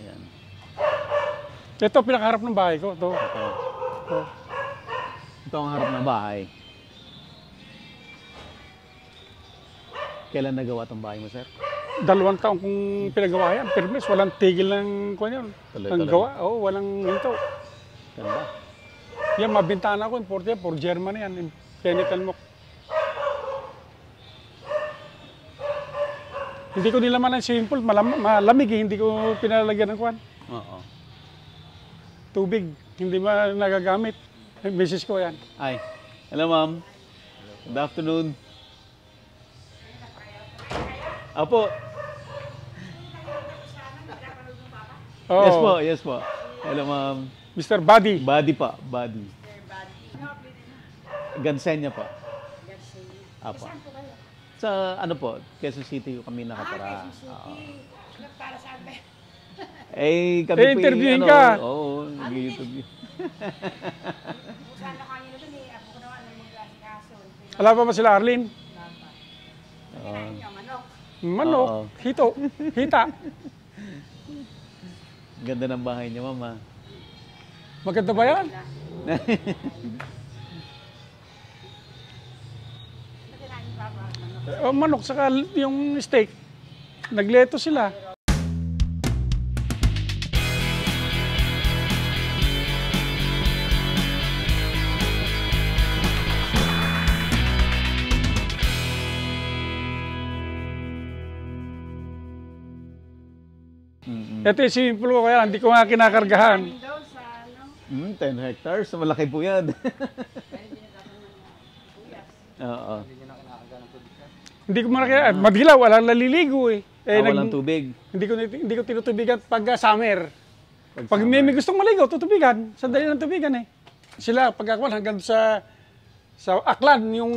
Ayan. Ito, pinakaharap ng bahay ko. Ito. Ito. Ito. Ito ang harap ng bahay. Kailan nagawa itong bahay mo, sir? Dalawang taong kung pinagawa yan. Permis, walang tigil ng kwan yun. ang gawa, oo, oh, walang hinto. Ganda. Yan, mabintana ko, imported yan, for German yan, chemical mo. Hindi ko nilaman ng swimming pool. Malam, malamig eh. Hindi ko pinalagyan ng kwan. Oo. Tubig. Hindi ma nagagamit. Eh, misis ko yan. Ay. Hello, ma'am. Good afternoon. Apo. Oh. Yes po, yes po. Hello, ma'am. Mr. Buddy. Buddy pa, Buddy. Mr. Buddy. Gansenya pa. Gansenya. Apo. Sa ano po, Quezon City yung kami nakatira. Ah, Quezon City. Oh. Para saan ba? eh, kami eh, interviewin ano, ka. Oo, oh, ah, YouTube. Sana kami na doon eh. Ako ko naman ng mga kaso. Alam pa ba sila, Arlene? Alam pa. manok. Manok. Uh -oh. Hito. Hita. Ganda ng bahay niya, mama. Maganda ba yan? Oh, manok, saka yung steak. Nagleto sila. Mm-hmm. Ito yung swimming ko kaya hindi ko nga kinakargahan. Mm, 10 hectares, malaki po yan. Oo. Hindi ko makakilala. Ah. Madilaw, wala naliligo eh. eh ah, nag, tubig. Hindi ko, hindi ko tinutubigan pag uh, summer. Pag, pag summer. may, may gustong maligo, tutubigan. Sandali ng tubigan eh. Sila, pag ako hanggang sa sa Aklan, yung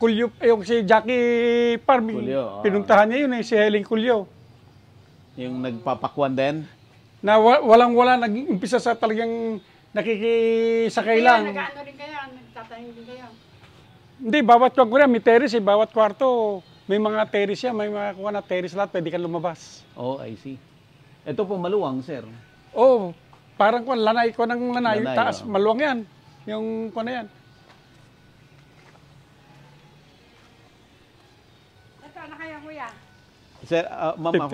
Kulyo, eh, yung si Jackie Parmi, Kulyo, ah. pinuntahan niya yun eh, si Helen Kulyo. Yung nagpapakwan din? Na wa- walang-wala, nag-umpisa sa talagang nakikisakay lang. Kaya, nag-ano rin kaya, nagtatahin din kaya. Hindi, bawat kagura may terrace eh. Bawat kwarto, may mga terrace yan. May mga kuha na terrace lahat. Pwede kang lumabas. Oh, I see. Ito po maluwang, sir. Oh, parang kung lanay ko ng lanay. lanay taas, oh. maluwang yan. Yung kuha na yan. Ito, na ano kayo, kuya? Sir, uh, ma'am ako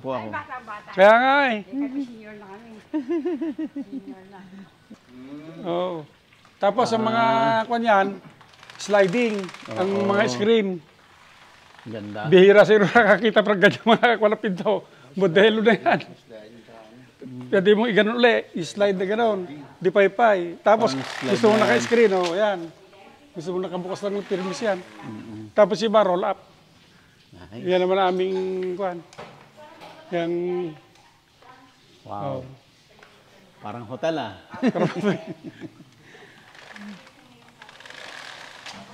51 po ako. Ay, bata, bata. Kaya nga eh. eh kami senior na kami. senior na. Oh. Tapos ah. sa mga kwan yan, sliding ang mga screen. Ganda. Bihira sino nakakita pag ganyan mga kwalapin to. Modelo na yan. Pwede mong iganon uli, slide na ganon, di pay Tapos gusto mo na yan. naka-screen, oh, yan. Gusto mo nakabukas lang ng firmis yan. Tapos iba, roll up. Nice. Yan naman aming, kuhan. Yang, Wow. Oh. Parang hotel ah.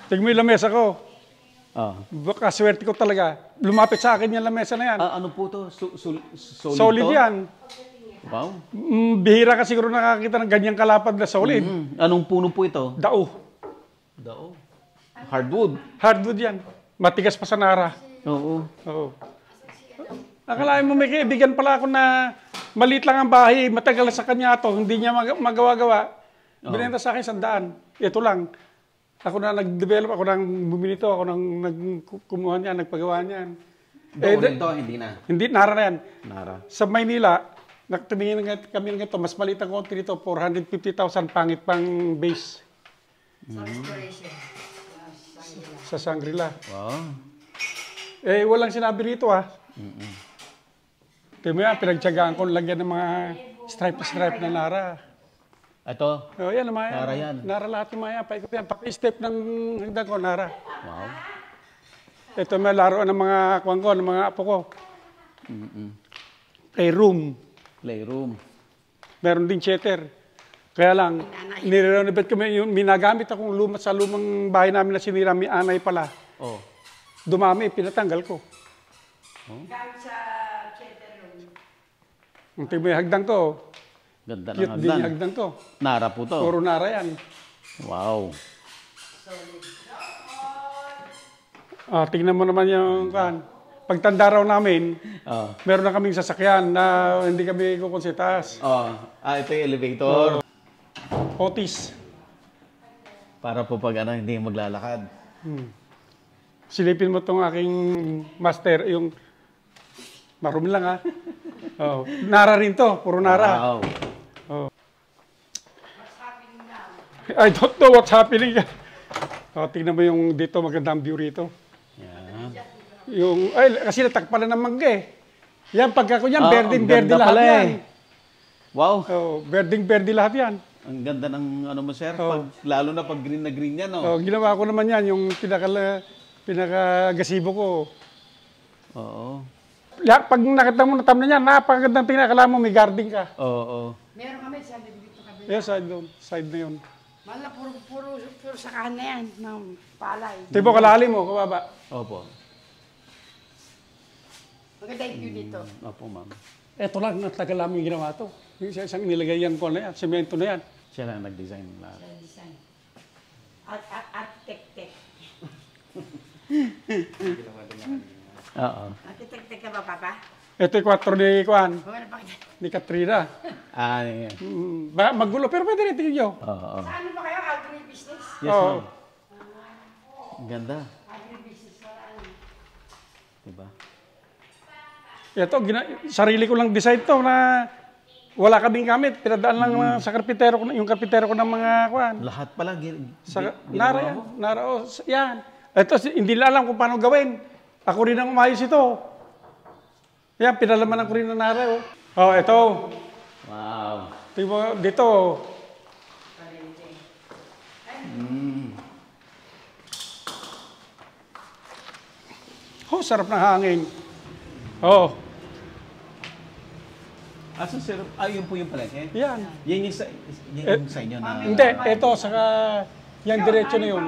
Tingnan mo yung lamesa ko. Oh. Baka swerte ko talaga. Lumapit sa akin yung lamesa na yan. Ah, ano po to? Su- su- solid, solid yan. Wow. Mm, bihira ka siguro nakakita ng ganyang kalapad na solid. Mm-hmm. Anong puno po ito? Dao. Dao. Hardwood. Hardwood yan. Matigas pa sa nara. Oo. Oo. Akalain mo may kaibigan pala ako na maliit lang ang bahay, matagal sa kanya to, hindi niya mag- magawa-gawa. Binenta sa akin sandaan. Ito lang. Ako na nag-develop, ako nang bumili to, ako nang nagkumuha niyan, nagpagawa niyan. Eh, Doon eh, ito, hindi na. Hindi, nara na yan. Nara. Sa Maynila, nakatumingin nga kami ng ito, mas maliit ang konti nito, 450,000 pangit pang base. Mm. Sa Sangrila. Wow. Eh, walang sinabi rito ah. Mm-mm. Tingnan mo yan, pinagtsagaan ko lagyan ng mga stripe-stripe na nara. Ito? Oh, yan, Maya. Nara yan. Nara lahat ng Maya. Paikot yan. Paki-step ng hagdan ko, Nara. Wow. Ito may laro ng mga kuwan ko, ng mga apo ko. Mm-mm. Playroom. Playroom. Meron din cheater. Kaya lang, nirenovate kami yung minagamit akong luma sa lumang bahay namin na sinira mi anay pala. Oh. Dumami, pinatanggal ko. Oh. Gamit sa cheater room. Ang tingin mo hagdan ko, oh. Ganda ng Cute din hagdan. hagdan to. Nara po to. Puro nara yan. Wow. Ah, tingnan mo naman yung kan. Pagtanda raw namin, Oh. meron na kaming sasakyan na hindi kami kukonsitas. Oh. Ah, ito yung elevator. Oh. Otis. Para po pag ano, hindi maglalakad. Hmm. Silipin mo tong aking master, yung marumi lang ha. Ah. Oh, nara rin to, puro nara. Wow. I don't know what's happening. o, oh, tingnan mo yung dito, magandang view rito. Yan. Yung, ay, kasi natagpalan ng mangga eh. Yan, pagka ko yan, oh, ah, berding-berde lahat eh. yan. Wow. Oh, berding berdi lahat yan. Ang ganda ng ano mo, sir. Oh. Pag, lalo na pag green na green yan, oh. oh ginawa ko naman yan, yung pinaka, pinaka-gasibo ko. Oo. Oh, Pag nakita mo na tamna niya, napakagandang tingnan. Kala mo may garden ka. Oo. Oh, oh. Meron kami sa dito kabila. Yes, side, side na yun. Mala, puro, puro, puro sa kahan yan, ng palay. Tipo, kalalim mo, kababa. Opo. Maganda yung view dito. Mm, opo, ma'am. Ito lang, natagal namin ginawa to. Yung isa isang nilagay yan ko na yan, semento na yan. Siya lang nag-design. Siya nag-design. At, at, at, tek, tek. Oo. At, tek, tek ka ba, papa? Ito 4 ni Kwan. Ni Katrina. Ah, yun. Yeah. Mm, magulo, pero pwede rin tingin nyo. Oo. Oh, oh. Sa ano ba kayo? Agribusiness? Yes, oh. ma'am. Ganda. Agribusiness na ano. Diba? Ito, gina, sarili ko lang decide to na wala kaming gamit. Pinadaan lang mm. sa karpintero ko, yung karpintero ko ng mga kwan. Lahat pala. Gil, sa, nara yan. Nara, oh, yan. Ito, hindi lang alam kung paano gawin. Ako rin ang umayos ito. Yan, pinalamanan ko rin ng nara. Oh, oh ito. Wow. Tingnan mo, dito. Oh. Mm. Oh, sarap ng hangin. Oh. Asa ah, so ayun ah, po yung palengke? Yan. Yan yung sa, yan yung eh, sa inyo na... Hindi, ito, sa yan so, diretso na ano yun.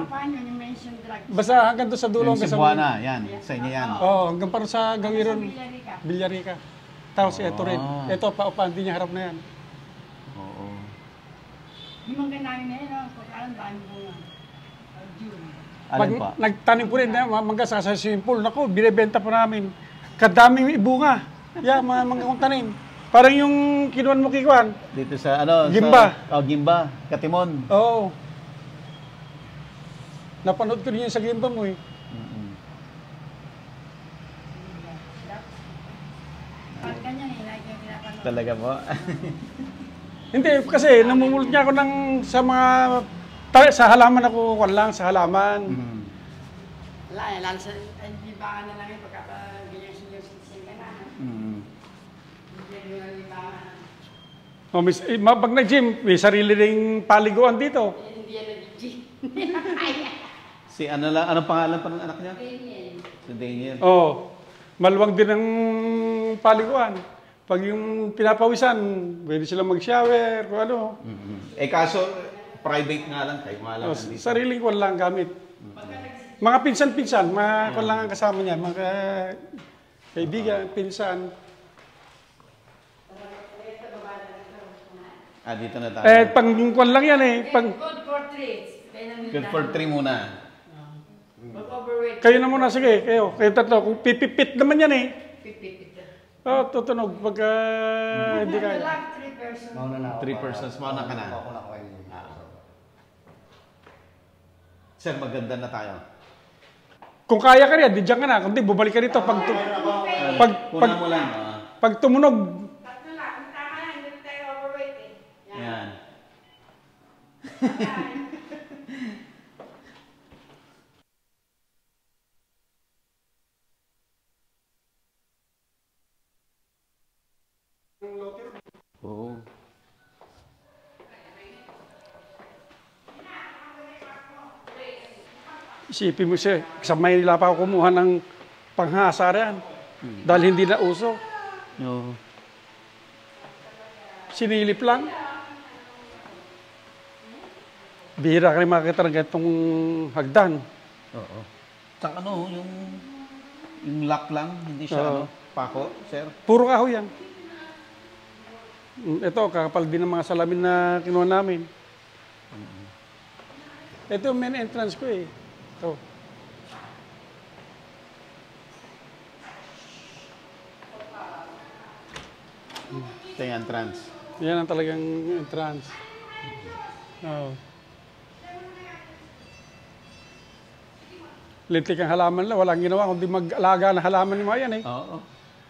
Basta hanggang doon sa dulo. Yung Cebuana, yan. Sa inyo yan. Oo, oh, hanggang parang sa Gawiron. Villarica. Tapos oh. Ah. ito rin. Ito, pa, pa, hindi niya harap na yan. Oo. Yung mga namin na yun, pagkalan, dami mo na. Pag nagtanim ko rin na mangga sa swimming pool, naku, binebenta po namin. Kadaming ibunga. Yeah, mga mga kong tanim. Parang yung kinuan mo kikuan. Dito sa ano? Gimba. Sa, oh, Gimba. Katimon. Oo. Oh. Napanood ko rin yan sa Gimba mo eh. Mm-hmm. Talaga po? Hindi, kasi namumulot niya ako ng sa mga sa halaman ako, kwan lang, sa halaman. Mm-hmm. Wala eh, lalo sa, ay, di ba na ano lang yung pagkapagayos-yos ah, ka na. Mm-hmm. Ah. Oh, mis, eh, pag nag-gym, may sarili ring paliguan dito. Hindi yan nag-gym. Si ano lang, anong pangalan pa ng anak niya? Daniel. Si Daniel. Oo. Oh, maluwag din ang paliguan. Pag yung pinapawisan, pwede sila mag-shower, kung ano. Mm-hmm. Eh kaso, private nga lang kayo, mahalang. Oh, sariling kwan lang gamit. Mm-hmm. Mga pinsan-pinsan, mga mm-hmm. kwan lang ang kasama niya, mga kaibigan, uh-huh. pinsan. Ah, dito na tayo. Eh, pang kwan lang yan eh. Pang... Good for three. Good for three muna. Pag overweight. Kayo na muna, sige. Kayo, kayo tatlo. Kung pipipit naman yan eh. Pipipit. oh, tutunog. Pagka ah, hindi kaya. Three persons. Mauna na ako. Three persons. Mauna ka na. Ako na ako. Sir, maganda na tayo. Kung kaya ka rin, di dyan ka na. Kundi, bubalik ka rito. Pag, pag, pag, ah. pag tumunog, Tatlo lang. Hindi tayo overweight eh. Yan. Isipin mo siya, sa Maynila pa ako kumuha ng panghasa rin. Hmm. Dahil hindi na uso. No. Sinilip lang. Bihira ka rin makakita ng ganitong hagdan. Oo. Sa ano, yung, yung lock lang, hindi siya ano, pako, sir? Puro kahoy yan. Mm, ito, kakapal din ng mga salamin na kinuha namin. Ito yung main entrance ko eh. Ito. Oh. Ito yung entrance. Yan ang talagang entrance. Oo. Oh. Litlik ang halaman lang. Walang ginawa kundi mag-alaga ng halaman ni Mayan eh. Oo.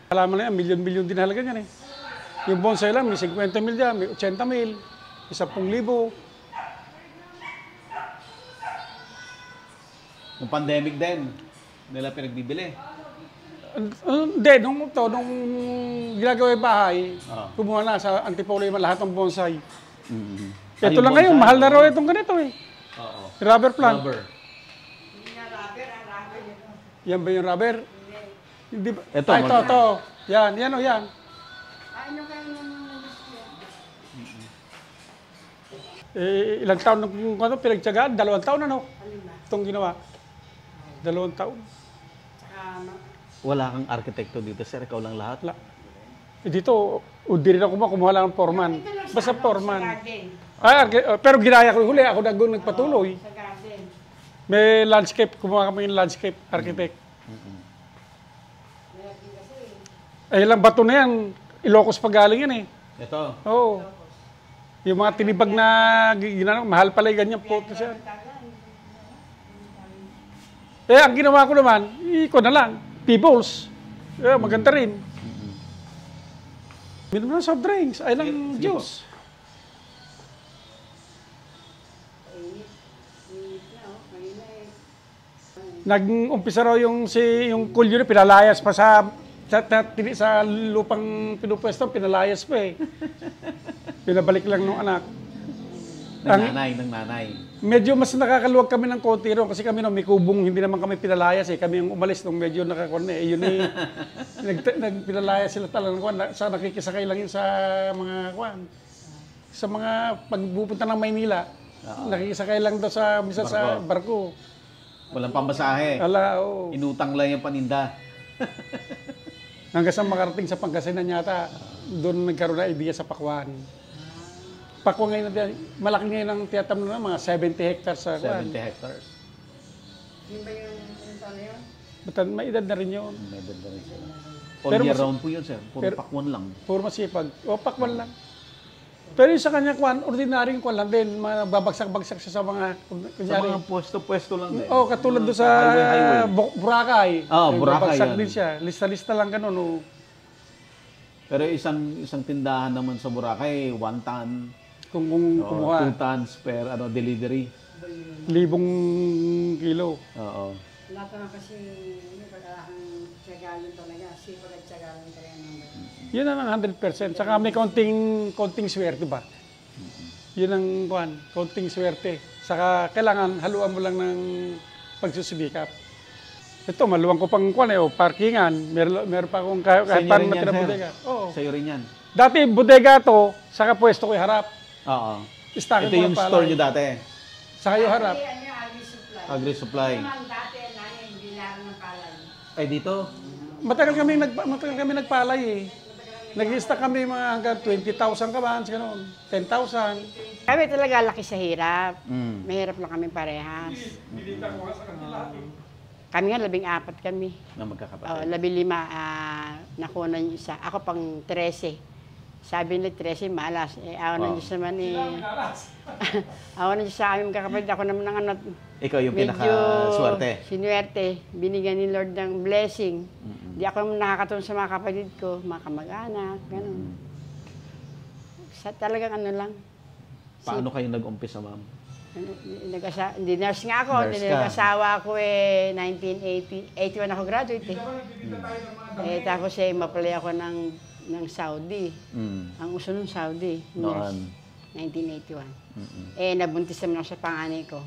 Halaman na milyon-milyon din halaga niyan eh. Yung bonsai lang, may 50 mil dyan, may 80 mil, 10,000. Nung pandemic din, nila pinagbibili. Hindi, nung to, nung ginagawa yung bahay, Ah. kumuha na sa antipolo yung lahat ng bonsai. Mm-hmm. Ito ah, lang ngayon, mahal na raw itong ganito eh. Oo. Rubber plant. Rubber. Yan ba yung rubber? Hindi ba? Ito, Ah, ito, mag- ito. Yan, yan o yan. Ano kayo nang Eh, ilang taon nung ano, pinagtsagaan? Dalawang taon na, no? Itong ginawa. Dalawang taon. Ano? Wala kang arkitekto dito, sir. Ikaw lang lahat. La. Eh, dito, hindi rin ako kumuha lang ng foreman. Basta ano? foreman. Ay, eh, pero ginaya ko huli. Ako nag nagpatuloy. Sa garden. May landscape. Kumuha kami yung landscape architect. Ay, mm-hmm. mm-hmm. mm-hmm. eh, ilang bato na yan. Ilocos pa galing yan eh. Ito. Oo. Yung mga tinibag na ginano, mahal pala yung ganyan po. Siya. Eh, ang ginawa ko naman, iko na lang, t Eh, maganda rin. Minum na soft drinks, ay lang juice. Nag-umpisa raw yung si yung kulyo na pinalayas pa sa sa, sa, sa lupang pinupwesto, pinalayas pa eh. Pinabalik lang nung anak. Ng nanay, ng nanay medyo mas nakakaluwag kami ng konti ron kasi kami no, may kubong, hindi naman kami pinalayas eh. Kami yung umalis nung medyo nakakon eh. Yun eh, nag, nagpinalayas sila talaga kwan. Sa nakikisakay lang yun sa mga kwan. Sa mga pagpupunta ng Maynila, uh-huh. nakikisakay lang daw sa, misa barko. sa barko. Walang pambasahe. Ala, oh. Inutang lang yung paninda. Hanggang sa makarating sa Pangasinan yata, doon nagkaroon na idea sa pakwan. Pako ngayon, malaki ngayon ang tiyatam na mga 70 hectares sa 70 hectares. Yun ba yung ano yun? Batan, may edad na rin yun. May edad na rin sir. All Pero year mas- round po yun sir. Puro pakwan lang. Puro masipag. O, pakwan lang. Pero yung sa kanya kwan, kuwan, yung kwan lang din. Mga babagsak-bagsak siya sa mga, Sa kunyari. mga pwesto-pwesto lang din. oh, katulad doon sa Highway, highway. Bu- Boracay. Ah, Burakay babagsak yan. din siya. Lista-lista lang ganun. Oh. Pero isang isang tindahan naman sa Burakay, one ton. Kung, kung Oo, kumuha. 2 tons per ano, delivery. Libong kilo. Oo. Lahat naman kasi yung kailangan tsagalin talaga. Sipag at tsagalin talaga naman. Yan ang 100%. Saka may konting, konting swerte ba? Yun ang kuhan, konting swerte. Saka kailangan haluan mo lang ng pagsusubikap. Ito, maluwang ko pang kuhan eh, o oh, parkingan. Meron, meron pa akong kahit, kahit Sa'yo paano matira bodega. Oo. Sa'yo rin yan. Dati bodega to, saka pwesto ko yung harap. Oo. Istakin Ito mo yung store nyo dati. Sa kayo harap. Agri, ano, agri supply. Agri supply. Ano naman dati, ano yung bilang ng palay. Ay, dito? Matagal kami, nag, matagal kami nagpalay eh. Nag-stack kami mga hanggang 20,000 ka ba? Ganun, 10,000. Kami talaga laki sa hirap. Mm. Mahirap lang kami parehas. Bilita mm. ko sa kanila. Eh. Kami nga, labing apat kami. Na magkakapatid? Oo, oh, labing lima. Uh, ah, nakuha na yung isa. Ako pang 13. Sabi ni Tracy, malas. Eh, awan ng ah. Diyos naman eh. awan ng Diyos sa aming kakapatid. Ako naman ang ano. Ikaw yung pinaka suwerte Sinuwerte. Binigyan ni Lord ng blessing. Hindi mm -hmm. ako naman nakakatulong sa mga kapatid ko, mga kamag-anak, ganun. Mm -hmm. Sa talagang ano lang. Paano si... kayo nag-umpisa, ma'am? Ano, nag-asa, hindi nurse nga ako, nurse nag-asawa ako eh, 1981 ako graduate eh. Mm -hmm. Eh, tapos eh, mapalay ako ng ng Saudi. Mm. Ang uso ng Saudi. Noon. 1981. Mm-mm. Eh, nabuntis naman ako sa panganay ko.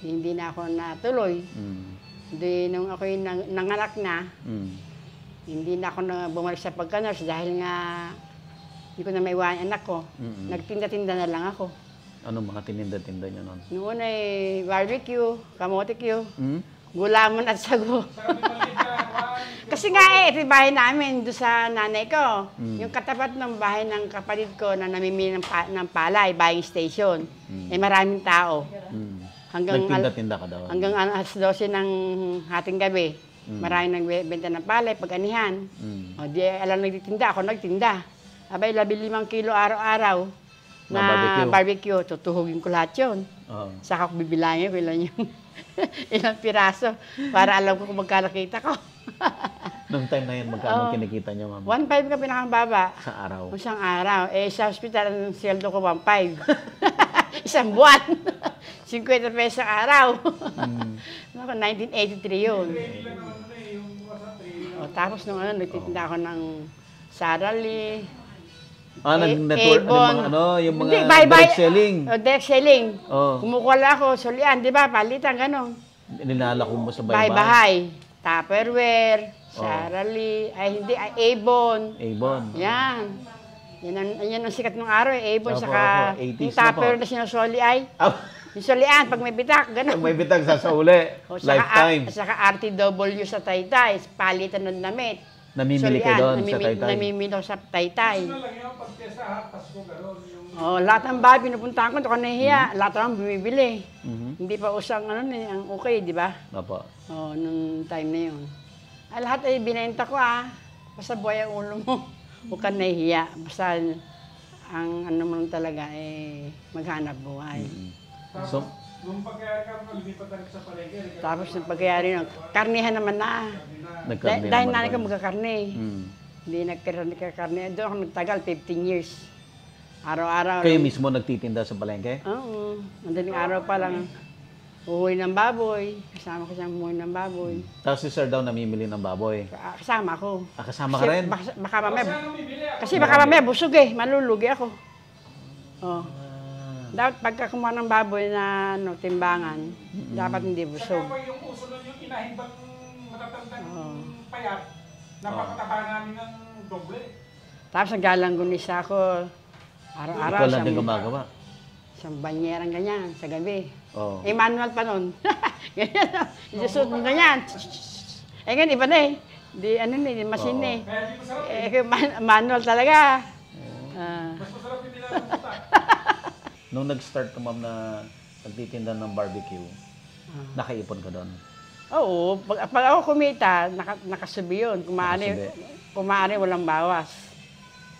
Hindi na ako natuloy. Mm. Hindi, nung ako nang, nanganak na, mm. hindi na ako na bumalik sa pagka-nurse dahil nga hindi ko na may iwan anak ko. Mm-mm. Nagtinda-tinda na lang ako. Anong mga tininda-tinda niyo noon? Noon ay eh, barbecue, kamote mm? gulaman at sago. Kasi nga eh, bahay namin doon sa nanay ko. Mm. Yung katapat ng bahay ng kapatid ko na namimili ng, pa, ng palay, buying station. Mm. Eh maraming tao. Mm. Hanggang Nagtinda-tinda ka daw. Hanggang alas 12 ng hating gabi. Mm. Maraming nagbenta ng palay, pag-anihan. Mm. O di, alam nagtitinda, ako nagtinda. Abay, labi limang kilo araw-araw na, barbecue. barbecue. Tutuhugin ko lahat yun. Uh-huh. Saka ko bibilangin ko ilan yung ilang piraso para alam ko kung magkano ko. Noong time na yun, magkano oh, kinikita niya, ma'am? 1.5 ka pinakambaba. Sa araw? O isang araw. Eh, sa hospital, ang sweldo ko 1.5. isang buwan. 50 pesos ang araw. mm. Naku, 1983 yun. o, oh, tapos nung ano, nagtitinda oh. ako ng Sarali, eh. Ah, nag eh, network Avon. ano, ano, yung mga Hindi, bye, direct selling. Oh, direct selling. Oh. Kumukuha lang ako, sulian, di ba? Palitan, gano'n. Ninala mo sa bye-bye. Bye-bye. Tupperware, oh. Sarali, ay hindi, ay Avon. Avon. Yan. Yan ang, yan ang sikat ng araw, eh. Avon, saka opo. yung Tupperware na sinasoli ay. Oh. Yung solian, pag may bitak, gano'n. Pag may bitak, sasauli. o, saka, Lifetime. At, saka RTW sa taytay, palitan ng damit. Namimili solian, ka doon sa taytay? Namimili sa taytay. Gusto lang yun, pag sa hapas ko, gano'n Oh, lahat ng bahay pinupuntahan ko, doon ko nahihiya. Mm-hmm. Lahat naman bumibili. Mm-hmm. Hindi pa usang ano ni ang okay, di ba? Opo. Oh, nung time na 'yon. Ah, lahat ay binenta ko ah. Basta buhay ang ulo mo. Huwag ka nahihiya. Basta ang ano mo talaga eh maghanap buhay. Mm-hmm. So, nung pagyari ka, lumipat na sa palengke. Tapos nung pagyari nun, karnihan naman na. Nagkarnihan Dahil nanay ko magkakarni. Mm. Hindi nagkarni. Doon ako nagtagal, 15 years. Araw-araw. Kayo lang. mismo nagtitinda sa palengke? Oo. Madaling araw pa lang. Uwi ng baboy. Kasama ko siyang umuwi ng baboy. Tapos si sir daw namimili ng baboy? Ah, kasama ko. Ah, kasama ka rin? Baka, baka mamaya. Kasi baka mamaya busog eh. Malulugi ako. Ah. Oh. Dapat pagka kumuha ng baboy na no, timbangan, mm-hmm. dapat hindi busog. Saka yung uso nun yung inahimbang matatandang oh. payat. Napakataba namin ng doble. Tapos naglalanggunis ako. Araw-araw. Ikaw lang din gumagawa. Isang banyerang ganyan, sa gabi. Oh. Eh, manual pa nun. ganyan, no? Isusot mo ganyan. Eh, ganyan, iba na eh. Di, ano na, eh, di machine eh. oh. eh. Eh, manual talaga. Oh. Uh. Mas masarap yung nilalang Nung nag-start ka, ma'am, na nagtitinda ng barbecue, uh. nakaipon ka doon? Oo. Pag, pag ako kumita, naka, nakasubi yun. Kumaari, kumaari walang bawas.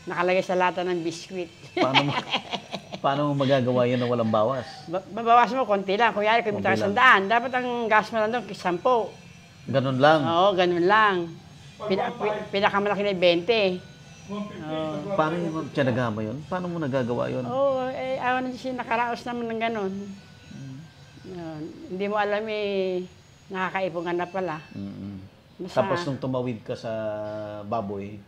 Nakalagay sa lata ng biskwit. paano, mo, paano mo magagawa yan na walang bawas? Ba- babawas mo, konti lang. Kung yari, kumita ka sandaan, dapat ang gas mo lang doon, kisampo. Ganun lang? Oo, ganun lang. Pina, pinakamalaki na 20. Oh. Paano mo tiyanaga mo yun? Paano mo nagagawa yun? Oo, oh, eh, awan na siya nakaraos naman ng ganun. Mm. Uh, hindi mo alam eh, nakakaipungan na pala. Mm-hmm. Basta, Tapos nung tumawid ka sa baboy,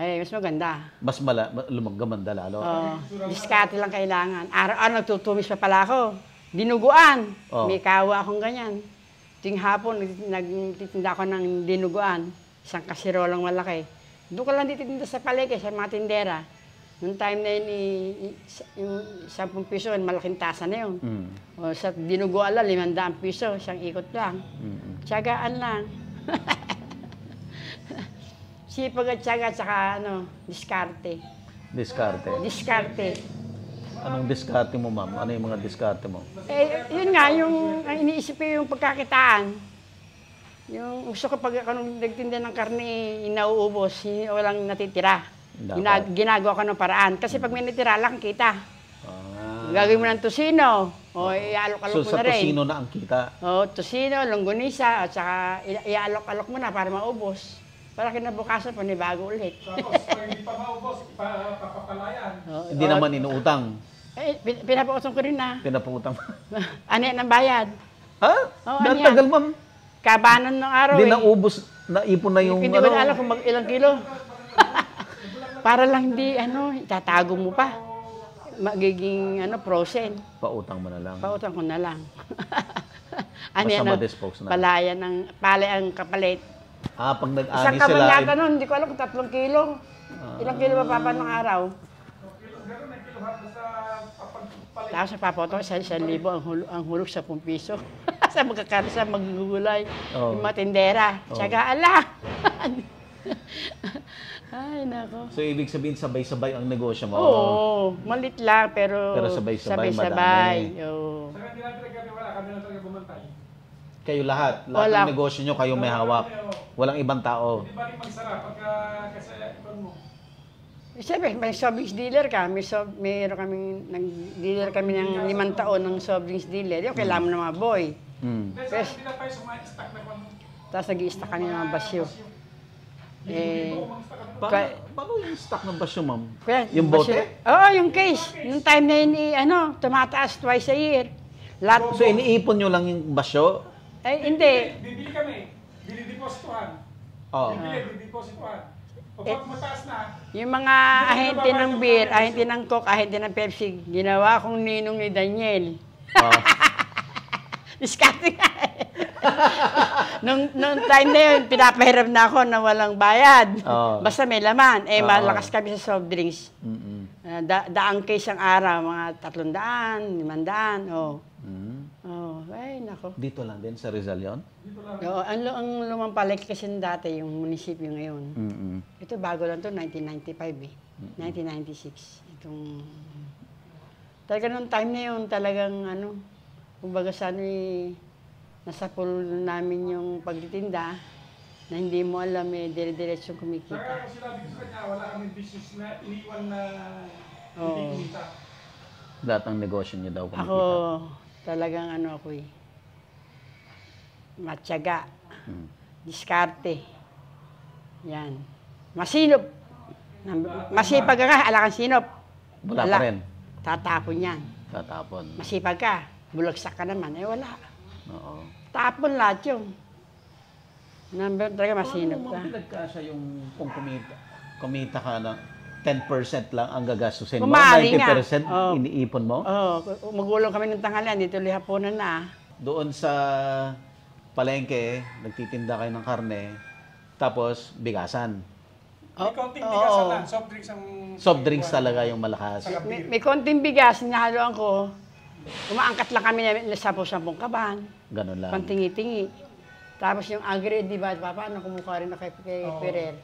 ay, mas maganda. Mas mala, lumagamanda lalo. Oo. Diskarte lang kailangan. Araw-araw nagtutumis pa pala ako. Dinuguan. Oo. May kawa akong ganyan. Ting hapon, nagtitinda ako ng dinuguan. Isang kasirolang malaki. Doon ko lang dititinda sa palengke, sa mga tindera. Noong time na yun, yung 10 piso, malaking tasa na yun. Mm. O, sa dinuguan lang, 500 piso, isang ikot lang. Mm-hmm. Tsagaan lang. Sipag at syaga, saka ano, diskarte. Diskarte. Diskarte. Anong diskarte mo, ma'am? Ano yung mga diskarte mo? Eh, yun nga, yung iniisip ko yung pagkakitaan. Yung gusto ko pag ako nagtinda ng karne, inauubos, walang natitira. Gina, ginagawa ko ng paraan. Kasi pag may natira lang, kita. Ah. Gagawin mo ng tusino. O, oh. ialok-alok so, mo na rin. So, sa tusino na ang kita? O, tusino, longganisa, at saka ialok-alok mo na para maubos. Para kinabukasan, panibago ulit. Tapos, hindi pa maubos, papapalayan. Oh, hindi oh, naman inuutang. Eh, pinapautang ko rin na. Pinapautang. ano yan ang bayad? Ha? Oh, Dahil tagal, ma'am. Kabanan ng araw Hindi eh. naubos, naipon na yung... Hindi ko ano. na alam kung mag ilang kilo. Para lang di, ano, itatago mo pa. Magiging, ano, prosen. Pautang mo na lang. Pautang ko na lang. ano Basta yan, ma-dispose na. Palayan ng, palayan ang kapalit. Ah, pag nag-ani Isang sila. Isang eh. nun, hindi ko alam kung tatlong kilo. Ah. Ilang kilo mapapa ng araw. Tapos napapoto, sa isang libo ang, hul- ang hulog sa pumpiso. sa magkakarsa, maghulay, oh. yung matindera. Oh. Tsaga, ala! Ay, nako. So, ibig sabihin, sabay-sabay ang negosyo mo? Oo, oh, malit lang, pero, sabay-sabay. Sabay-sabay. Oo. Sabay. Oh. Sa kanila talaga, wala kami na talaga kayo lahat. Lahat Wala. ng negosyo nyo, kayo may hawak. Walang ibang tao. Hindi ba rin magsara pagka kasi ipon mo? Eh, siyempre, may soft dealer ka. May soft, mayroon ano kami, nag dealer kami ng limang taon ng soft dealer. Yung kailangan mo ng mga boy. Mm. Pero sa kanila tayo sumaistak na kung... Tapos nag-i-stack kami ng mga basyo. Eh, Paano, paano yung stock ng basyo, ma'am? Kaya, Yung bote? basyo- Oo, yung case. Yung time na yun, eh, ano, tumataas twice a year. Lahat, So, iniipon nyo lang yung basyo? Ay, eh, hindi. Bibili kami. Dinidepositohan. Oo. Oh. Bibili, didepositohan. Eh, pag mataas na, yung mga ahente ng beer, ahente ng Coke, ahente ng Pepsi, ginawa kong ninong ni Daniel. Oh. Discarte nga eh. nung, nung time na yun, pinapahiram na ako na walang bayad. Oh. Basta may laman. Eh, oh. malakas kami sa soft drinks. Mm-hmm. Uh, da- daang case ang araw, mga tatlong daan, limandaan. Oh. Mm-hmm. Oh, ay, nako. Dito lang din sa Rizal yun? Dito lang. Oo, ang, ang lumampalik kasi dati yung munisipyo ngayon. Mm-hmm. Ito bago lang to 1995 eh. Mm-hmm. 1996. Itong... Talaga nung time na yun, talagang ano, kumbaga sana eh, nasa pool namin yung pagtitinda na hindi mo alam eh, dire-diretso kumikita. Saka sinabi ko sa kanya, wala kami business na iniwan na oh. kumita. Lahat ng negosyo niya daw kumikita. Ako, talagang ano ako eh, matyaga, hmm. diskarte. Yan. Masinop. Masipag ka, alakan sinop. Wala, wala. pa rin. Tatapon yan. Tatapon. Masipag ka, bulagsak ka naman. Eh, wala. Oo. Tapon lahat yung. Number, talaga masinop ka. Paano mo pinagkasya yung kung kumita, kumita ka ng 10% lang ang gagastusin mo? Kumari 90% oh. iniipon mo? Oo. Oh, magulong kami ng tanghalian. Dito lihaponan na. Doon sa palengke, nagtitinda kayo ng karne, tapos bigasan. Oh, may konting bigas oh, lang. Soft drinks ang... Soft drinks talaga yung malakas. May, may konting bigas, hinahaluan ko. Umaangkat lang kami na sapo-sapong kaban. Ganun lang. Pantingi-tingi. Tapos yung agri, di ba, papa, ano, kumukuha rin na kay, kay oh. Ferrer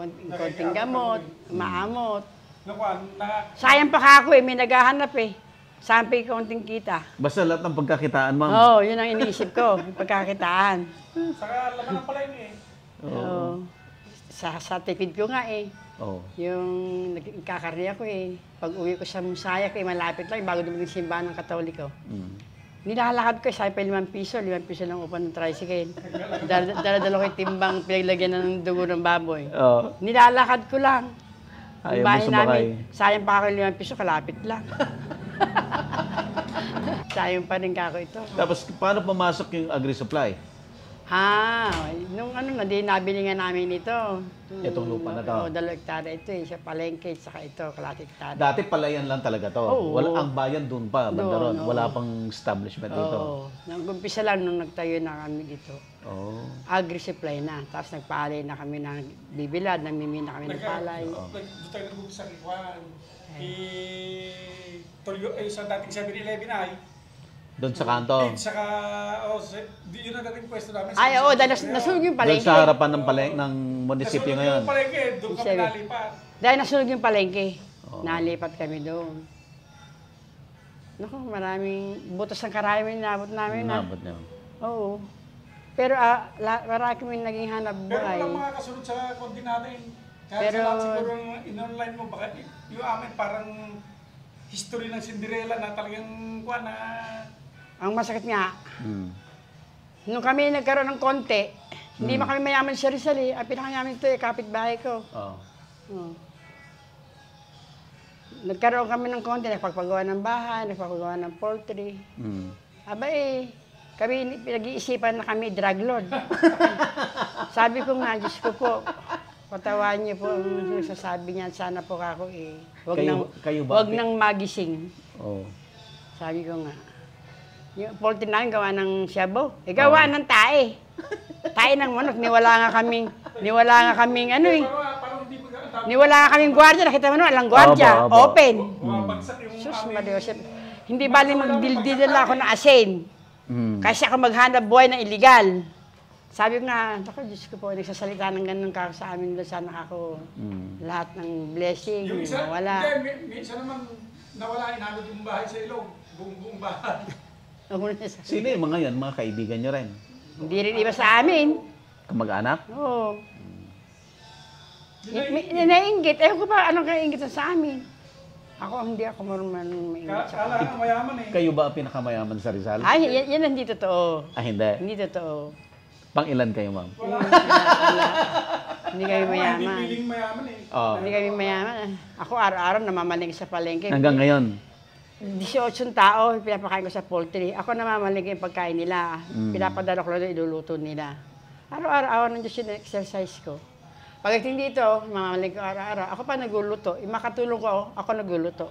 konting, konting gamot, mm. maamot. Nakuha, ah, na... Sayang pa ka ako eh, may naghahanap eh. Sampi konting kita. Basta lahat ng pagkakitaan, ma'am. Oo, oh, yun ang iniisip ko, yung pagkakitaan. Saka laman pala palay eh. Oo. Oh. Sa, sa tipid ko nga eh. Oh. Yung nagkakarya ko eh. Pag uwi ko sa Musaya ko eh, malapit lang, bago dumating simbahan ng Katoliko. Mm. Nilalakad ko, sabi pa 5 piso, 5 piso lang upan ng tricycle. Daladalo ko yung timbang pinaglagyan ng dugo ng baboy. Oo. Nilalakad ko lang. Ayaw yung bahay namin, sayang pa ako yung 5 piso, kalapit lang. sayang pa rin kako ito. Tapos, paano pumasok yung agri-supply? Ah, nung ano na, din nabili nga namin ito. Hmm. Itong lupa na to? Oh, dalawa hektare ito eh. Sa palengke, saka ito, kalahati hektare. Dati palayan lang talaga to. Oo. Wala, ang bayan doon pa, banda ron. No. Wala pang establishment dito. Oo. Nag-umpisa lang nung nagtayo na kami dito. Oo. Agri-supply na. Tapos nagpalay na kami ng bibilad, namimina kami ng palay. Oo. Doon tayo sa umpisa rin. Kwan, eh, tuloy, eh, sa dating 7-Eleven ay, doon sa kanto. At saka, oh, sa- di- yun ang dating pwesto namin. Ay, oo, dahil nas- nasunog yung Doon palengke. sa harapan ng palengke, ng munisipyo ngayon. Yung palengke, doon kami Sabi. nalipat. Dahil nasunog yung palengke. Nalipat kami doon. Naku, maraming butas ng karami nabot namin. ah. Nabot niya. Oo. Pero ah, la, marami kami naging hanap Pero buhay. walang mga kasunod sa kundi natin. Kaya Pero- sa lahat siguro in-online mo, baka y- yung amin parang history ng Cinderella na talagang kuha na ang masakit nga, Hmm. nung kami nagkaroon ng konti, hindi hmm. man kami mayaman sa Rizal eh. Ang pinakayaman ito eh, kapitbahay ko. Oo. Oh. Hmm. Nagkaroon kami ng konti, nagpapagawa ng bahay, nagpapagawa ng poultry. Hmm. Aba eh, kami pinag-iisipan na kami drug lord. Sabi ko nga, Diyos ko po, patawan niyo po ang sasabi niyan, sana po ako eh. Huwag Kayo- nang, kayo ba? Huwag nang magising. Oo. Oh. Sabi ko nga. Yung 49 gawa ng shabu. Eh, gawa ng tae. tae ng manok. Niwala nga kaming, niwala nga kaming ano eh. Niwala nga kaming gwardiya. Nakita mo naman, alang gwardiya. Aba, aba. Open. Hmm. Sus, Mariosep. Hindi bali magdildidil ako ng asin. Hmm. Kasi ako maghanap buhay na illegal. Sabi ko nga, ako, Diyos ko po, nagsasalita ng ganun ka sa amin, sana ako mm. lahat ng blessing, yung isa, nawala. Hindi, minsan naman nawala, inanod yung bahay sa ilog, buong buong bahay. Sino yung mga yan? Mga kaibigan nyo rin? Hindi rin iba sa amin. Kamag-anak? Oo. Nainggit. Ewan ko ba anong kaingit sa amin. Ako hindi ako marunong maingat sa Kala mayaman eh. Kayo ba ang pinakamayaman sa Rizal? Ay, yan, yan hindi totoo. Ah, hindi? Hindi totoo. Pang ilan kayo, ma'am? hindi kami mayaman. Hindi mayaman eh. Oh. Hindi kami mayaman. Ako araw-araw namamaling sa palengke. Hanggang ngayon? 18 tao, pinapakain ko sa poultry. Ako namamalig yung pagkain nila. Mm. Pinapadala ko lang iluluto nila. Araw-araw, nandiyo siya exercise ko. Pagdating dito, mamamalig ko araw-araw. Ako pa nagluluto. Yung eh, makatulong ko, ako nagluluto.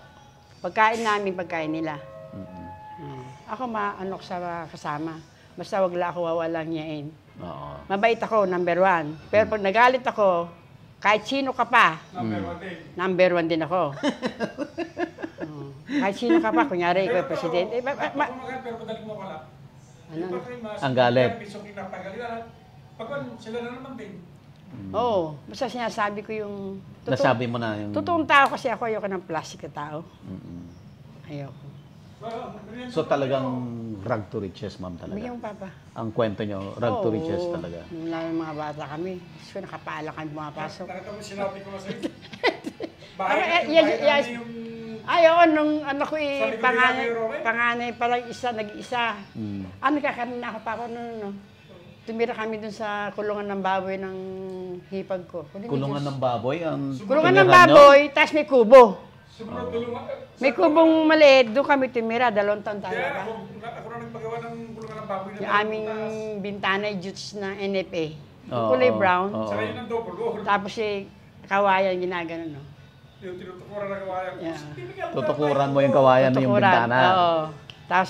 Pagkain namin, pagkain nila. Mm-hmm. Hmm. Ako maanok sa kasama. Basta wag la ako wawalang yain. Oo. Mabait ako, number one. Pero mm. pag nagalit ako, kahit sino ka pa, number one din, number one din ako. hmm. Kahit sino ka pa, kunyari, ikaw presidente. Eh, ma, ma, pero madaling mawala. Ano? Ano? Ang galit. Ang yung napagalitan. Ah, Pagwan, sila na naman din. Mm. Oo. Basta sinasabi ko yung... Totoo, Nasabi mo na yung... Totoong tao kasi ako, ayoko ng plastic na tao. Mm-mm. Ayoko. So talagang rag to riches, ma'am talaga? Bigyan papa. Ang kwento nyo, rag Oo, to riches talaga? Mula yung mga bata kami. Gusto ko nakapaala kami pumapasok. Nakita mo sinabi ko sa'yo. Bakit? Ano, eh, yung, yung, yung, ay, nung ano ko eh, Sabi ko panganay, eh. panganay pa isa, nag-isa. Mm. Ano ka, kanina ako pa ako, no, no, Tumira kami dun sa kulungan ng baboy ng hipag ko. Kunin Kulungan ng baboy ang Kulungan ng tiniran nyo? baboy, tas may kubo. Sobrang tulungan. May kubong maliit, doon kami tumira, dalawang taon tayo Kaya ako, ako na nagpagawa ng kulungan ng baboy na Yung aming bintana, juts ng NFA. Yung kulay brown. oo. Saka yun ang double wall. Tapos eh, kawayan ginagano, no? Yung tinutukuran ng kawayan. Yeah. Tutukuran mo yung kawayan mo yung bintana. Oo. Tapos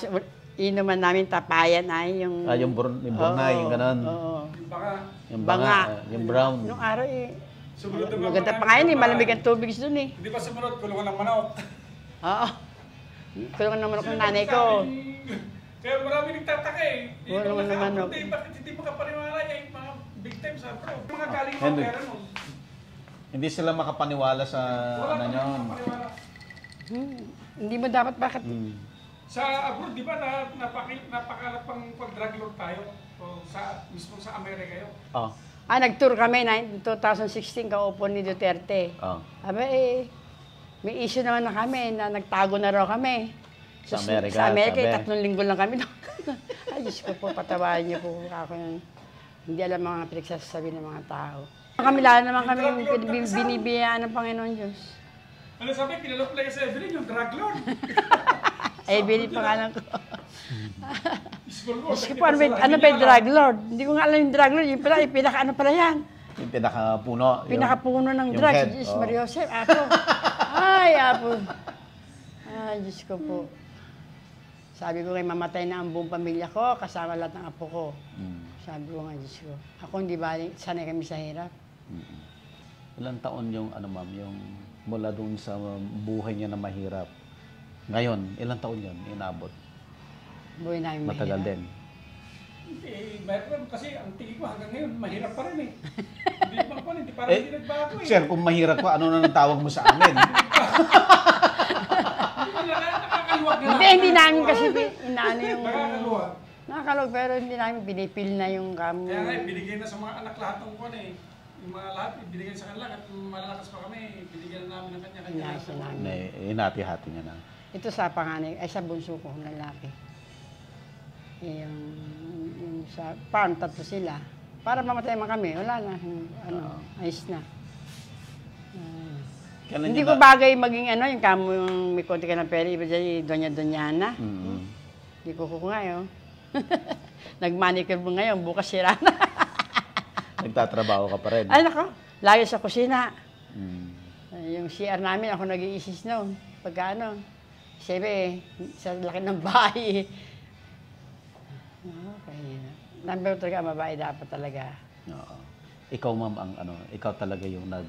inuman namin tapayan ay yung... Ah, yung, bur- yung burnay, yung ganun. Oo. Yung banga. Yung banga. Ah, yung brown. Nung araw eh. Sumunod ang Maganda pa ngayon eh, malamig ang tubig doon eh. Hindi pa sumunod, kulungan ng manok. Oo. Kulungan ng manok ng nanay ko. Kaya marami nagtataka eh. Kulungan ng manok. Bakit hindi makapaniwala niya yung eh, mga big time sa pro? Mga galing mo, meron mo. Hindi sila makapaniwala sa ano nyo. Hmm. Hindi mo dapat bakit? Hmm. Sa abroad, di ba, na, napaki, napakalap pang pag-drug lord tayo? O sa, mismo sa Amerika yun? Oo. Oh. Ah. ah, nag-tour kami, 2016, kaupo ni Duterte. Oo. Oh. Ah. Aba, eh, may issue naman na kami, na nagtago na raw kami. Sa so, Amerika. Sa Amerika, eh, sabi. tatlong linggo lang kami Ay, Diyos ko po, patawain niyo po ako yun. Hindi alam mga pinagsasabi ng mga tao. Kami lahat naman kami binibiyaan ng Panginoon Diyos. Ano sabi, kinalapla ka sa Evelyn, yung drug lord. Eh, Evelyn, pangalan ko. Diyos ko po, ano ba, yung ano drug lord? Hindi ko nga alam yung drug lord. Yung pala, yung pinaka ano pala yan? Yung pinakapuno. Pinakapuno ng drug. Diyos, oh. Mario Joseph, Ako. Ay, apo. Ay, Diyos ko po. Sabi ko kay mamatay na ang buong pamilya ko, kasama lahat ng apo ko. Mm. Sabi ko nga, Diyos ko. Ako hindi ba, sanay kami sa hirap. Mm-mm. Ilang taon yung ano ma'am, yung mula doon sa buhay niya na mahirap. Ngayon, ilang taon yun inabot? Buhay na mahirap. Matagal din. Hindi, mahirap kasi ang tingin ko hanggang ngayon, mahirap pa rin eh. hindi pa pa hindi parang eh, hindi nagbago eh. Sir, kung mahirap pa, ano na nang tawag mo sa amin? Hindi, hindi namin kasi inaano yung... Nakakaluwag. Nakakaluwag, pero hindi namin pinipil na yung kamo. Kaya nga, eh, binigay na sa mga anak lahat ng kwan eh yung mga lahat, ibinigay sa kanila at malalakas pa kami, binigyan namin ng kanya-kanya. Yeah, sa nanay. Inati-hati niya na. Ito sa panganay, ay sa bunso ko, lalaki. Yung, yung sa farm, tatlo sila. Para mamatay man kami, wala na. Yung, ano, uh, ayos na. Uh, hindi ko bagay maging ano, yung kamo yung may konti ka ng pera, iba dyan, donya-donyana. Mm -hmm. Hindi ko kukunga yun. Oh. Nag-manicure mo ngayon, bukas sira na. Nagtatrabaho ka pa rin. Ay, nako. Layo sa kusina. Mm. Yung CR namin, ako nag-iisis noon. Pag ano, siyempre, sa laki ng bahay. Okay. Number talaga, mabae dapat talaga. Oo. Ikaw, ma'am, ang ano, ikaw talaga yung nag...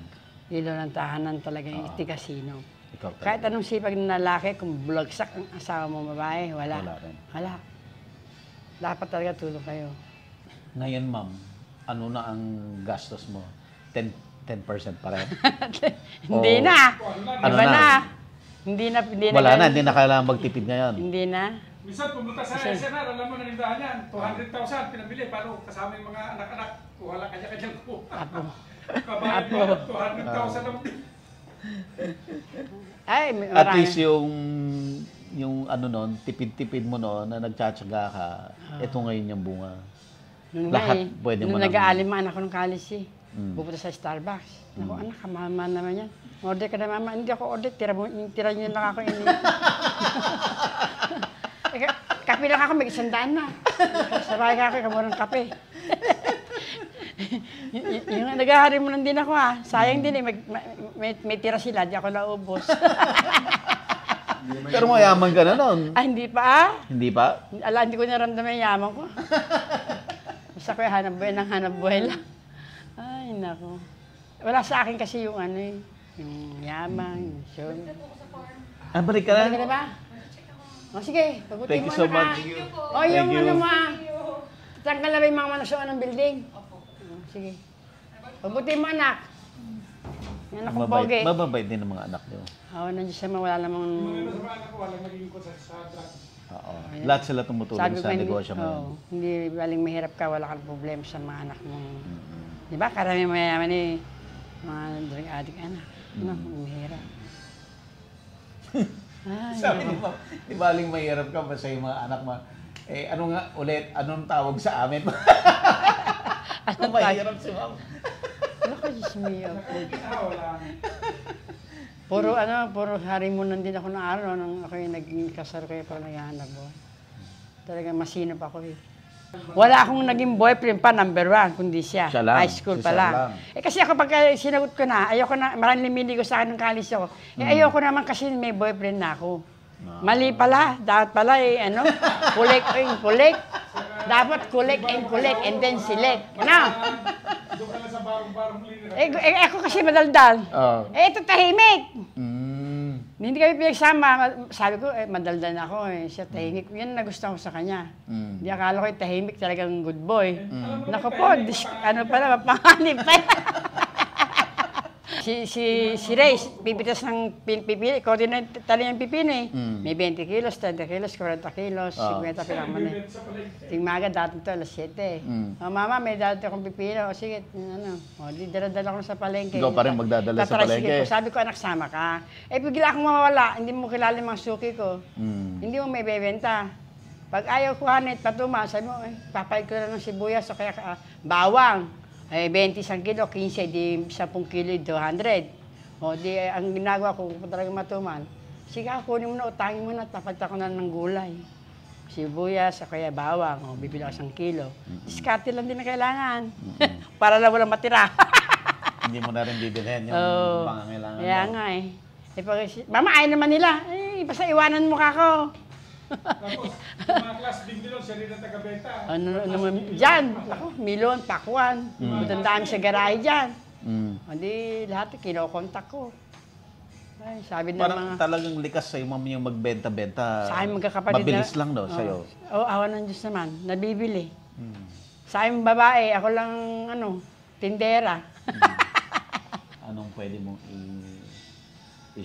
Ilaw ng tahanan talaga, yung Oo. itikasino. Ikaw talaga. Kahit anong sipag ng lalaki, kung bulagsak ang asawa mo babae, wala. Wala rin. Wala. Dapat talaga tulong kayo. Ngayon, ma'am, ano na ang gastos mo? 10, 10% pa rin? hindi o, na. Ano Iba na? na. Hindi na, hindi na. Wala na, hindi na kailangan magtipid ngayon. Hindi na. Minsan pumunta sa Kasi, SNR, alam mo na nindahan yan, 200,000 pinabili, paano kasama yung mga anak-anak, wala kanya-kanyang ko. Apo. Kabayan niya, 200,000 ang Ay, marami. At least yung yung ano noon, tipid-tipid mo noon na nagtsatsaga ka, ito ah. ngayon yung bunga. Nung Lahat eh, pwede nung mo naman. nag-aalimaan ako ng college eh. Mm. Pupunta sa Starbucks. Ako, mm. anak, kamama naman yan. Order ka na, mama. Hindi ako order. Tira, mo, tira nyo lang ako. Ini. Eh. kape lang ako, may isandaan na. sa ka ako, kamura ng kape. y- yung nagahari mo lang din ako ha. Ah. Sayang mm. din eh, may, may, may tira sila, di ako naubos. Pero mayaman ka na nun. ah, hindi pa ah. Hindi pa? Ala, hindi ko naramdaman yung yaman ko. Isa ko yung hanap buhay ng hanap buhay lang. Ay, naku. Wala sa akin kasi yung ano eh. Yung yaman, yung show. Ah, balik ka Balik ka na ba? O sige, pagutin Thank mo you so much. Thank you po. Oh, yung ano mo ah. Tanggal na ba yung mga manasuan ng building? Opo. Sige. Pagutin mo anak. Yan ako boge. Mababait, mababait din ang mga anak niyo. Oo, nandiyan siya mawala namang... Mga nasa ko, walang naging sa drugs. Oo. Ayan. Lahat sila tumutulong sa ko, negosyo hindi, ngayon. Oh, hindi baling mahirap ka, wala kang problema sa mga anak mo. Mm-hmm. Di ba? Karami mayaman eh, mga drug addict anak. Mm-hmm. mahirap. Sabi ni ano? Ma'am, di baling mahirap ka pa sa mga anak mo. Eh, ano nga ulit, anong tawag sa amin? anong mahirap si Ma'am? Ano ka, Jismiyo? Wala Puro ano, puro hari mo din ako ng araw nung ako yung naging kasar ko para naghahanap mo. Talaga masinop ako eh. Wala akong naging boyfriend pa, number one, kundi siya. siya lang. High school pa lang. Eh kasi ako pag sinagot ko na, ayoko na, maraming lumili ko sa akin ng college ako. Eh mm. ayoko naman kasi may boyfriend na ako. Ah. Mali pala, dapat pala eh, ano, kulik, eh, kulik. Dapat collect and collect and then select. Ano? Doon ka Eh, eh, ako kasi madaldal. Oo. Oh. Eh, ito tahimik. Mm. Hindi kami pinagsama. Sabi ko, eh, madaldal ako eh. Siya tahimik. Yan na gusto ko sa kanya. Mm. Hindi akala ko eh, tahimik talagang good boy. Eh, mm. Nako po, dis- ano pala, mapanganib pa. si si si Ray, pipitas ng pipili, ikaw din ang tali ng pipino eh. Mm. May 20 kilos, 30 kilos, 40 kilos, oh. 50 kilos man eh. Tingmaga, dati to, alas 7 eh. Mm. Oh, mama, may dati akong pipino. O sige, ano, o, di dala ko sa palengke. Ikaw pa rin magdadala sa palengke. Ko. Sabi ko, anak, sama ka. Eh, bigla akong mawala, hindi mo kilala yung mga suki ko. Mm. Hindi mo may bebenta. Pag ayaw kuhanit, patuma, sabi mo, eh, papay ko na ng sibuyas o kaya uh, bawang. Ay, 20 isang kilo, 15, di 10 kilo, 200. O, di, ang ginagawa ko, kung talaga matuman, sige, kunin mo na, utangin mo na, tapat ako na ng gulay. Sibuyas, o kaya bawang, o, bibili ako isang kilo. Diskarte lang din na kailangan. Para lang walang matira. Hindi mo na rin bibilhin yung oh, pangangailangan. Kaya nga eh. Eh, pag, mama, ayaw naman nila. Eh, basta iwanan mo ka ko. Tapos, yung mga class din doon, siya rin ang taga-benta. Ano naman, dyan, ako, milon, pakwan, mm. matandaan sa garahe dyan. Mm. Hindi, lahat kinokontak ko. Ay, sabi ng Parang mga... talagang likas sa'yo, ma'am, yung magbenta-benta. Sa akin magkakapatid Mabilis lang daw sa'yo. Oo, oh, awa ng Diyos naman. Nabibili. Mm. Sa akin babae, ako lang, ano, tindera. mm. Anong pwede mong i-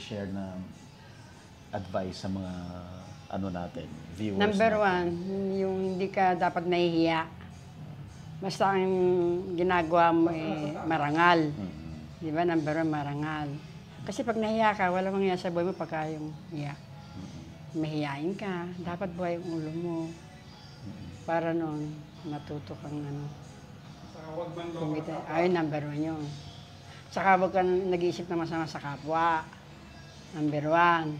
i-share na advice sa mga ano natin, viewers Number natin. one, yung hindi ka dapat nahihiya. Basta ang ginagawa mo eh, marangal. Mm-hmm. Di ba? Number one, marangal. Kasi pag nahiya ka, walang mangyayari sa buhay mo pagka yung hiya. Mm-hmm. Mahiyain ka. Dapat buhay yung ulo mo. Mm-hmm. Para noon, matuto kang ano. Saka huwag man Ay, number one yun. Saka huwag kang nag-iisip na masama sa kapwa. Number one.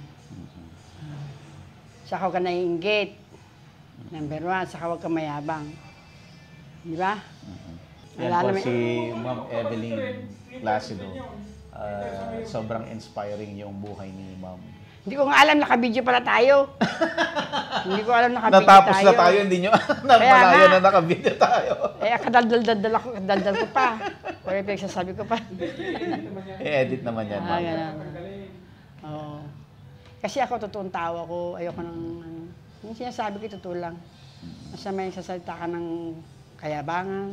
Saka huwag na inggit. Number one, sa huwag ka mayabang. Di ba? Mm-hmm. Yan po si Ma'am Evelyn Placido. Uh, sobrang inspiring yung buhay ni Ma'am. Hindi ko nga alam, nakabidyo pala tayo. hindi ko alam, nakabidyo Natapos tayo. Natapos na tayo, hindi nyo alam. Malayo na, na nakabidyo tayo. Eh, kadaldal-daldal ako, kadaldal ko pa. Kaya pinagsasabi ko pa. I-edit naman yan, ah, Ma'am. Ah, oh. Oo. Kasi ako totoong tao ako, ayoko nang... ano. Yung sinasabi ko, totoo lang. Basta may sasalita ka ng kayabangan,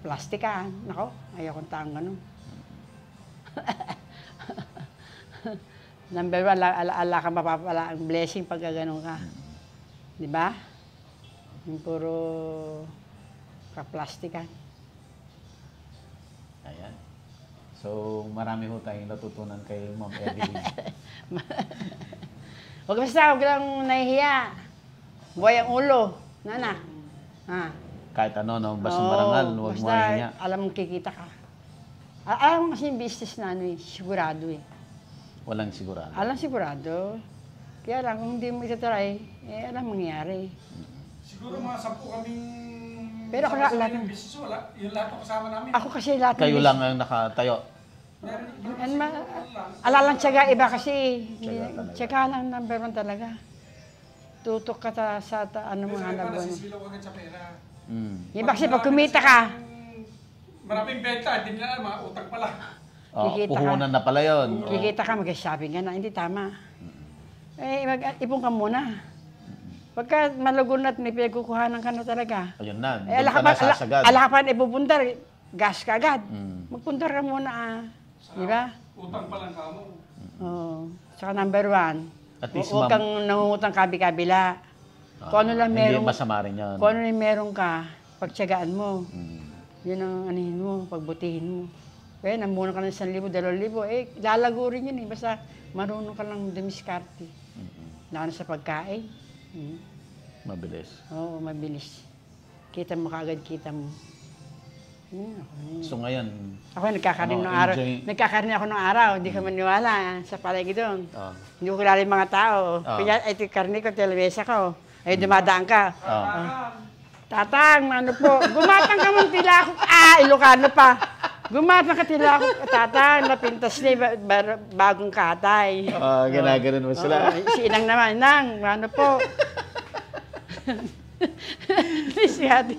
plastikan. Nako, ayokong taong ganun. Number one, ala, ala ka mapapala ang blessing pag ganun ka. Di ba? Yung puro kaplastikan. Ayan. So, marami ho tayong natutunan kay Ma'am Evelyn. Huwag basta, huwag lang nahihiya. Buhay ang ulo. Nana. Ha. Kahit ano, no? basta Oo, marangal, huwag mo basta nahihiya. alam mong kikita ka. A- Alam mo kasi yung business na ano eh, sigurado eh. Walang sigurado. Alam sigurado. Kaya lang, kung hindi mo itatry, eh, alam mangyayari. Siguro mga sampu kaming... Pero ako sa- lahat- yung business, wala. Yung lahat ng kasama namin. Ako kasi lahat ng Kayo lang ang nakatayo. And ma, alalang tiyaga iba kasi, tiyaga lang number one talaga. Tutok ka ta, sa ta, ano mga hanap mo. Mm. Yung kasi pag kumita ka, maraming beta, hindi nila mga ah, utak pala. Oh, kikita puhunan ka, na pala yun. Kikita ka, mag-shopping ka na, hindi tama. Eh, mag ah, ipon ka muna. Pagka malugon na at may pinagkukuhanan ka na talaga. Ayun na, eh, doon ka na sasagad. Ala, ala eh, gas ka agad. Mm. Magpuntar ka muna ah. Di ba? Utang pa lang kamo. Oo. Tsaka number one, At least, huwag ma'am- kang nangungutang kabi-kabila. kung ano lang meron, ah, Hindi masama rin yan. kung ano lang meron ka, pagtsagaan mo. Mm. Yun ang anihin mo, pagbutihin mo. Kaya eh, namuna ka ng 1,000, 2,000, eh, lalago rin yun eh. Basta marunong ka lang dumiskarte. Lalo sa pagkain. Mm. Mabilis. Oo, mabilis. Kita mo kagad, kita mo. Yeah, okay. So ngayon, ako nagkakarin ano, ng araw. Enjoy... Nagkakarin ako ng araw, hindi ka hmm. maniwala sa palagi doon. Oh. Hindi ko kilala yung mga tao. Oh. Kaya ito karne ko, telebesa ko. Ay dumadaan ka. Oh. Tatang, ano po, gumatang ka mong tila ako. Ah, Ilocano pa. Gumatang ka tila ako, tatang, napintas na ba, ba, bagong katay. Oo, oh, ginaganon mo sila. Oh, si Inang naman, Nang, ano po. si Ate,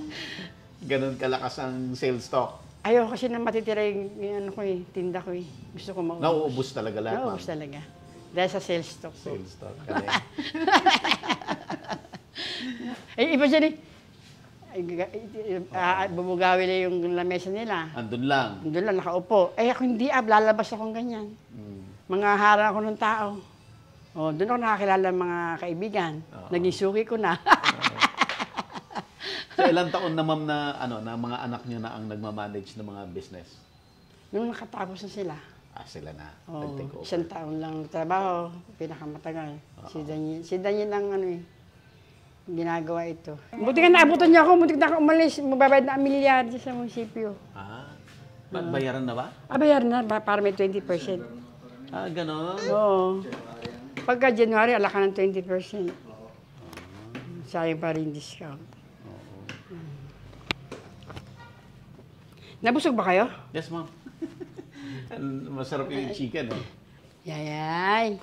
ganun kalakas ang sales stock? Ayoko kasi na matitira yung, ano ko eh, tinda ko eh. Gusto ko maubos. Nauubos talaga lahat? Nauubos talaga. Dahil sa sales stock Sales stock. eh, iba dyan eh. Uh, na yung lamesa nila. Andun lang? Andun lang, nakaupo. Eh ako hindi ab, ah, lalabas akong ganyan. Mm. Mga harang ako ng tao. Oh, doon ako nakakilala ng mga kaibigan. Uh-huh. Naging suki ko na. so, ilang taon na ma'am na, ano, na mga anak niyo na ang nagma-manage ng mga business? Nung nakatapos na sila. Ah, sila na. Oh, isang taon lang trabaho, pinakamatagal. Uh-oh. Si Daniel, si Daniel lang ano eh, ginagawa ito. Buti ka naabutan niya ako, buti na ako umalis, mababayad na ang milyarde sa munisipyo. Ah, ba- bayaran na ba? Ah, bayaran na, ba, para may 20%. Ah, ganon? Oo. Pagka January, ala ka ng 20%. Ah. Sayang pa rin discount. Nabusog ba kayo? Yes, ma'am. Masarap yung chicken, eh. Yayay.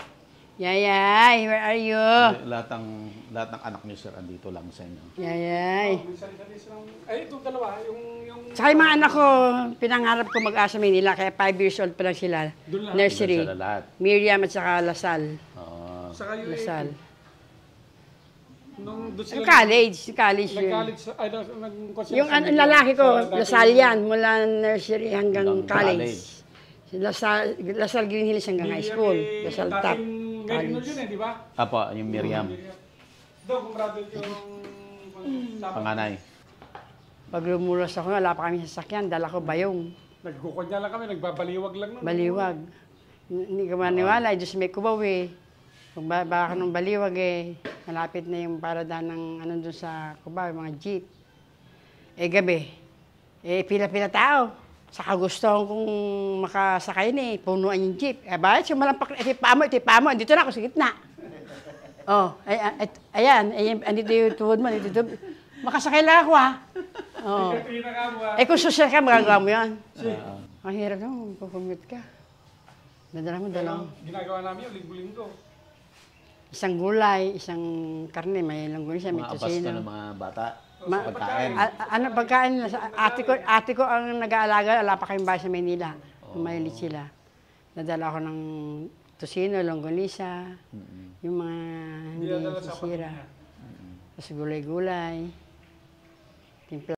Yayay, where are you? Lahat ng, lahat ng anak niyo, sir, andito lang sa inyo. Yayay. Ay, itong dalawa, yung... yung... Tsaka yung mga anak ko, pinangarap ko mag-asa Manila, kaya 5 years old pa lang sila. Doon lang. Nursery. Doon sila lahat. Miriam at saka Lasal. Oo. Saka yung Lasal. Nung doon sila... Yung college, college yun. ay, nag Yung ano, lalaki ko, Lasal yan, mula nursery hanggang Hanggang college. college. Lasal, Lasal Green Hills hanggang high school. Eh, Lasal Top. Ngayon nun College. yun eh, di ba? Apo, yung Miriam, Doon, kumrado yung... panganay. Pag lumulos ako, wala pa kami sasakyan, dala ko bayong, Nagkukunya lang kami, nagbabaliwag lang nun. baliwag. N- Hindi ka maniwala, eh, Diyos may kubaw eh. Kung baka nung baliwag eh. Malapit na yung parada ng ano doon sa Cubao, mga jeep. Eh gabi, eh pila-pila tao. Saka gusto kong makasakay ni, eh, punuan yung jeep. Eh bakit siya malampak na, eh, itipa mo, itipa eh, mo, andito na ako sa gitna. oh, ay, ah, ay, ayan, ayan, eh, andito yung tuhod mo, andito Makasakay lang ako ah. Oh. eh kung social ka, magagawa mo yan. Ah. Ang hirap naman, kukumute ka. Dadala mo, dalaw. Ginagawa namin yung linggo-linggo isang gulay, isang karne, may langgunisa, may tosino. Mga ng mga bata Ma- sa pagkain. A- a- ano pagkain? Ate ko, ate ko ang nag-aalaga, ala pa kayong bahay sa Maynila. Oh. Umahilit sila. Nadala ko ng tusino, longganisa, mm-hmm. yung mga hindi sisira. Mm-hmm. Tapos gulay-gulay, timpla.